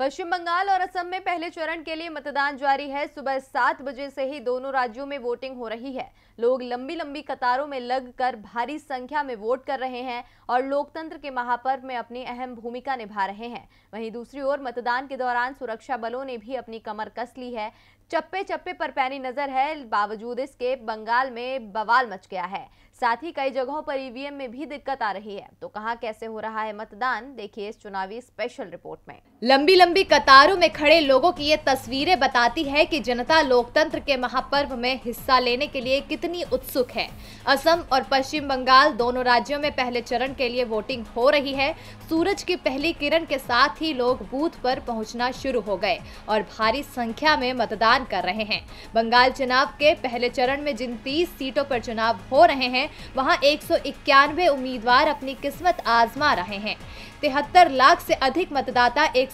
पश्चिम बंगाल और असम में पहले चरण के लिए मतदान जारी है सुबह सात बजे से ही दोनों राज्यों में वोटिंग हो रही है लोग लंबी लंबी कतारों में लगकर भारी संख्या में वोट कर रहे हैं और लोकतंत्र के महापर्व में अपनी अहम भूमिका निभा रहे हैं वहीं दूसरी ओर मतदान के दौरान सुरक्षा बलों ने भी अपनी कमर कस ली है चप्पे चप्पे पर पैनी नजर है बावजूद इसके बंगाल में बवाल मच गया है साथ ही कई जगहों पर ईवीएम e में भी दिक्कत आ रही है तो कहा कैसे हो रहा है मतदान देखिए इस चुनावी स्पेशल रिपोर्ट में लंबी लंबी कतारों में खड़े लोगों की ये तस्वीरें बताती है कि जनता लोकतंत्र के महापर्व में हिस्सा लेने के लिए कितनी उत्सुक है असम और पश्चिम बंगाल दोनों राज्यों में पहले चरण के लिए वोटिंग हो रही है सूरज की पहली किरण के साथ ही लोग बूथ पर पहुंचना शुरू हो गए और भारी संख्या में मतदान कर रहे हैं बंगाल चुनाव के पहले चरण में जिन तीस सीटों पर चुनाव हो रहे हैं वहां एक उम्मीदवार अपनी किस्मत आजमा रहे हैं तिहत्तर लाख से अधिक मतदाता एक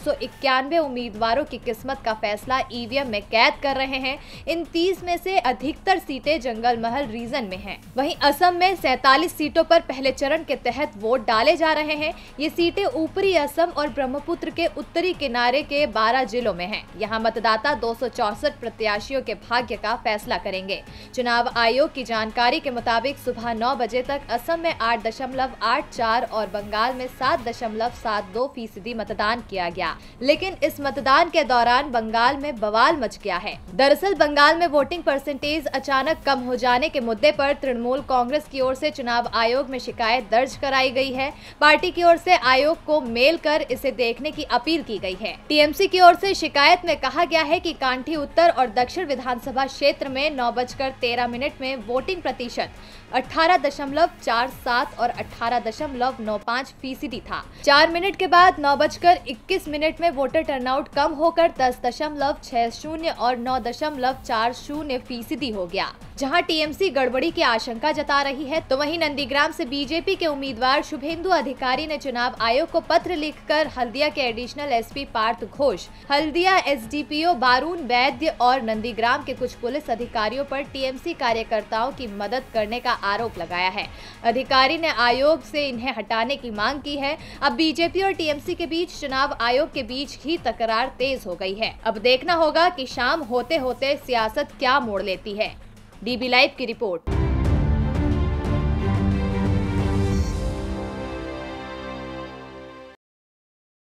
उम्मीदवारों की किस्मत का फैसला ईवीएम में कैद कर रहे हैं इन तीस में से अधिकतर सीटें जंगल महल रीजन में हैं। वहीं असम में सैतालीस सीटों पर पहले चरण के तहत वोट डाले जा रहे हैं ये सीटें ऊपरी असम और ब्रह्मपुत्र के उत्तरी किनारे के बारह जिलों में है यहाँ मतदाता दो प्रत्याशियों के भाग्य का फैसला करेंगे चुनाव आयोग की जानकारी के मुताबिक सुबह नौ बजे तक असम में आठ और बंगाल में सात दशमलव सात दो फीसदी मतदान किया गया लेकिन इस मतदान के दौरान बंगाल में बवाल मच गया है दरअसल बंगाल में वोटिंग परसेंटेज अचानक कम हो जाने के मुद्दे पर तृणमूल कांग्रेस की ओर से चुनाव आयोग में शिकायत दर्ज कराई गई है पार्टी की ओर से आयोग को मेल कर इसे देखने की अपील की गई है टीएमसी की ओर से शिकायत में कहा गया है कि कांठी उत्तर और दक्षिण विधानसभा क्षेत्र में नौ बजकर तेरह मिनट में वोटिंग प्रतिशत अठारह दशमलव चार सात और अठारह दशमलव नौ पाँच फीसदी था चार मिनट के बाद नौ बजकर इक्कीस मिनट में वोटर टर्नआउट कम होकर दस दशमलव छह शून्य और नौ दशमलव चार शून्य फीसदी हो गया जहां टीएमसी गड़बड़ी की आशंका जता रही है तो वहीं नंदीग्राम से बीजेपी के उम्मीदवार शुभेंदु अधिकारी ने चुनाव आयोग को पत्र लिखकर हल्दिया के additional SP Partha Ghosh Haldia SDPO Barun Vaidya और नंदीग्राम के कुछ पुलिस अधिकारियों पर टीएमसी कार्यकर्ताओं की मदद करने का आरोप लगाया है अधिकारी ने आयोग से इन्हें हटाने की मांग की है अब बीजेपी और टीएमसी के बीच चुनाव आयोग के बीच ही तकरार तेज हो गई है अब देखना होगा कि शाम होते होते सियासत क्या मोड़ लेती है डीबी लाइव की रिपोर्ट